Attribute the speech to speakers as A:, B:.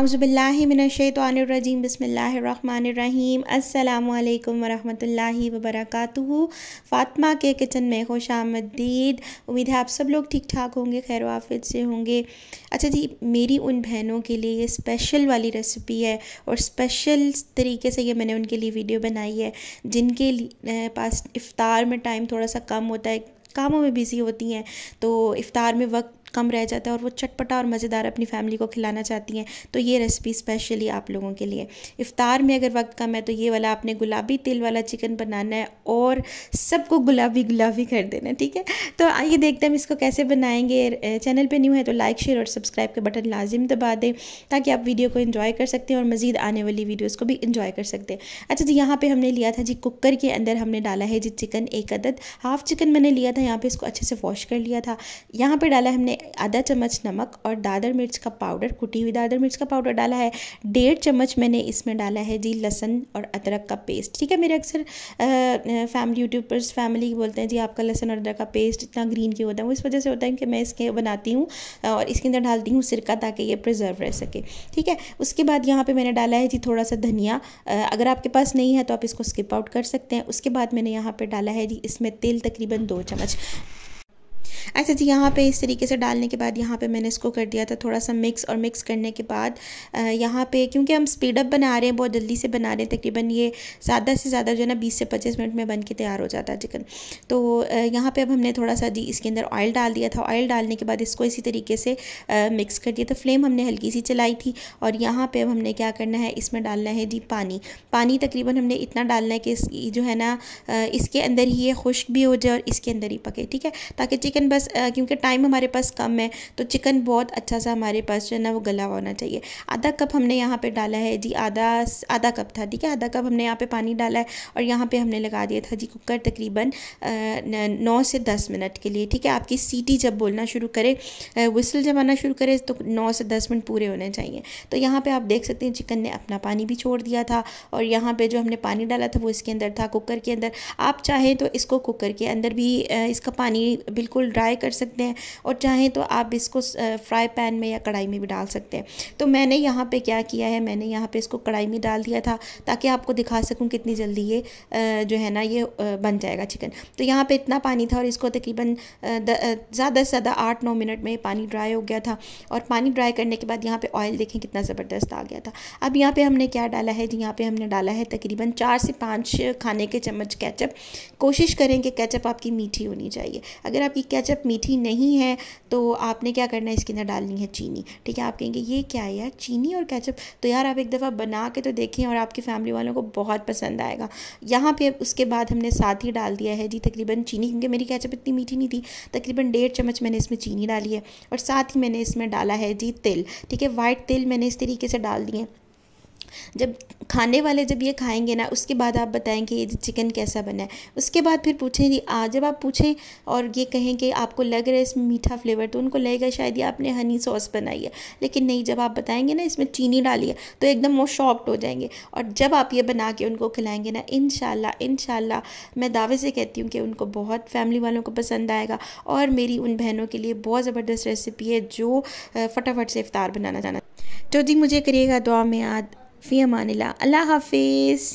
A: आउज़बिल्लिमिनशैतरजीम बसमीम अल्लाम वरहमल वबरक फ़ातिमा के किचन में खुश आमदीद उम्मीद है आप सब लोग ठीक ठाक होंगे खैर वाफिद से होंगे अच्छा जी मेरी उन बहनों के लिए ये स्पेशल वाली रेसिपी है और स्पेशल तरीके से ये मैंने उनके लिए वीडियो बनाई है जिनके पास इफ़ार में टाइम थोड़ा सा कम होता है कामों में बिज़ी होती हैं तो इफ़ार में वक्त कम रह जाता है और वो चटपटा और मज़ेदार अपनी फैमिली को खिलाना चाहती हैं तो ये रेसिपी स्पेशली आप लोगों के लिए इफ़ार में अगर वक्त कम है तो ये वाला आपने गुलाबी तिल वाला चिकन बनाना है और सबको गुलाबी गुलाबी कर देना है ठीक है तो आइए देखते हैं हम इसको कैसे बनाएंगे चैनल पर न्यू है तो लाइक शेयर और सब्सक्राइब के बटन लाजिम दबा दें ताकि आप वीडियो को इन्जॉय कर सकते हैं और मज़ीद आने वाली वीडियोज़ को भी इन्जॉय कर सकते हैं अच्छा जी यहाँ पर हमने लिया था जी कुकर के अंदर हमने डाला है जी चिकन एक अदद हाफ़ चिकन मैंने लिया था यहाँ पर इसको अच्छे से वॉश कर लिया था यहाँ पर डाला हमने आधा चम्मच नमक और दादर मिर्च का पाउडर कुटी हुई दादर मिर्च का पाउडर डाला है डेढ़ चम्मच मैंने इसमें डाला है जी लहसन और अदरक का पेस्ट ठीक है मेरे अक्सर फैमिली यूट्यूबर्स फैमिली बोलते हैं जी आपका लहसन और अदरक का पेस्ट इतना ग्रीन क्यों होता है वो इस वजह से होता है कि मैं इसके बनाती हूँ और इसके अंदर डालती हूँ सिरका ताकि ये प्रिजर्व रह सके ठीक है उसके बाद यहाँ पर मैंने डाला है जी थोड़ा सा धनिया अगर आपके पास नहीं है तो आप इसको स्किप आउट कर सकते हैं उसके बाद मैंने यहाँ पर डाला है जी इसमें तेल तकरीबन दो चम्मच अच्छा जी यहाँ पे इस तरीके से डालने के बाद यहाँ पे मैंने इसको कर दिया था थोड़ा सा मिक्स और मिक्स करने के बाद यहाँ पे क्योंकि हम स्पीड अप बना रहे हैं बहुत जल्दी से बना रहे हैं तकरीबन ये ज़्यादा से ज़्यादा जो है ना बीस से पच्चीस मिनट में बन के तैयार हो जाता है चिकन तो यहाँ पर अब हमने थोड़ा सा जी इसके अंदर ऑयल डाल दिया था ऑयल डालने के बाद इसको इसी तरीके से मिक्स कर दिया था फ्लेम हमने हल्की सी चलाई थी और यहाँ पर अब हमने क्या करना है इसमें डालना है जी पानी पानी तकरीबन हमने इतना डालना है कि जो है ना इसके अंदर ही ये खुश्क भी हो जाए और इसके अंदर ही पके ठीक है ताकि चिकन बस क्योंकि टाइम हमारे पास कम है तो चिकन बहुत अच्छा सा हमारे पास जो है ना वो गला हुआ होना चाहिए आधा कप हमने यहाँ पे डाला है जी आधा आधा कप था ठीक है आधा कप हमने यहाँ पे पानी डाला है और यहाँ पे हमने लगा दिया था जी कुकर तकरीबन नौ से दस मिनट के लिए ठीक है आपकी सीटी जब बोलना शुरू करे विसल जब आना शुरू करे तो नौ से दस मिनट पूरे होने चाहिए तो यहाँ पर आप देख सकते हैं चिकन ने अपना पानी भी छोड़ दिया था और यहाँ पर जो हमने पानी डाला था वो इसके अंदर था कुकर के अंदर आप चाहें तो इसको कुकर के अंदर भी इसका पानी बिल्कुल ड्राई कर सकते हैं और चाहें तो आप इसको फ्राई पैन में या कढ़ाई में भी डाल सकते हैं तो मैंने यहाँ पे क्या किया है मैंने यहाँ पे इसको कढ़ाई में डाल दिया था ताकि आपको दिखा सकूँ कितनी जल्दी ये जो है ना ये बन जाएगा चिकन तो यहाँ पर इतना पानी था और इसको तकरीबन ज़्यादा से ज़्यादा आठ नौ मिनट में पानी ड्राई हो गया था और पानी ड्राई करने के बाद यहाँ पर ऑयल देखें कितना ज़बरदस्त आ गया था अब यहाँ पर हमने क्या डाला है जी यहाँ पर हमने डाला है तकरीबन चार से पाँच खाने के चम्मच कैचअप कोशिश करें कि कैचअप आपकी मीठी होनी चाहिए अगर आपकी कैचअप केचप मीठी नहीं है तो आपने क्या करना है इसके अंदर डालनी है चीनी ठीक है आप कहेंगे ये क्या है यार चीनी और केचप तो यार आप एक दफ़ा बना के तो देखें और आपकी फैमिली वालों को बहुत पसंद आएगा यहाँ पे उसके बाद हमने साथ ही डाल दिया है जी तकरीबन चीनी क्योंकि मेरी कैचप इतनी मीठी नहीं थी तकरीबन डेढ़ चम्मच मैंने इसमें चीनी डाली है और साथ ही मैंने इसमें डाला है जी तिल ठीक है वाइट तिल मैंने इस तरीके से डाल दिए जब खाने वाले जब ये खाएंगे ना उसके बाद आप बताएं कि ये चिकन कैसा बना है उसके बाद फिर पूछें आ जब आप पूछें और ये कहें कि आपको लग रहा है इसमें मीठा फ्लेवर तो उनको लगेगा शायद ये आपने हनी सॉस बनाई है लेकिन नहीं जब आप बताएंगे ना इसमें चीनी डाली है तो एकदम वो शॉक्ड हो जाएंगे और जब आप ये बना के उनको खिलाएँगे ना इन शाला मैं दावे से कहती हूँ कि उनको बहुत फैमिली वालों को पसंद आएगा और मेरी उन बहनों के लिए बहुत ज़बरदस्त रेसिपी है जो फटाफट से इफ़ार बनाना जाना तो जी मुझे करिएगा दुआ में याद फ़ी अमान अल्लाह हाफिज़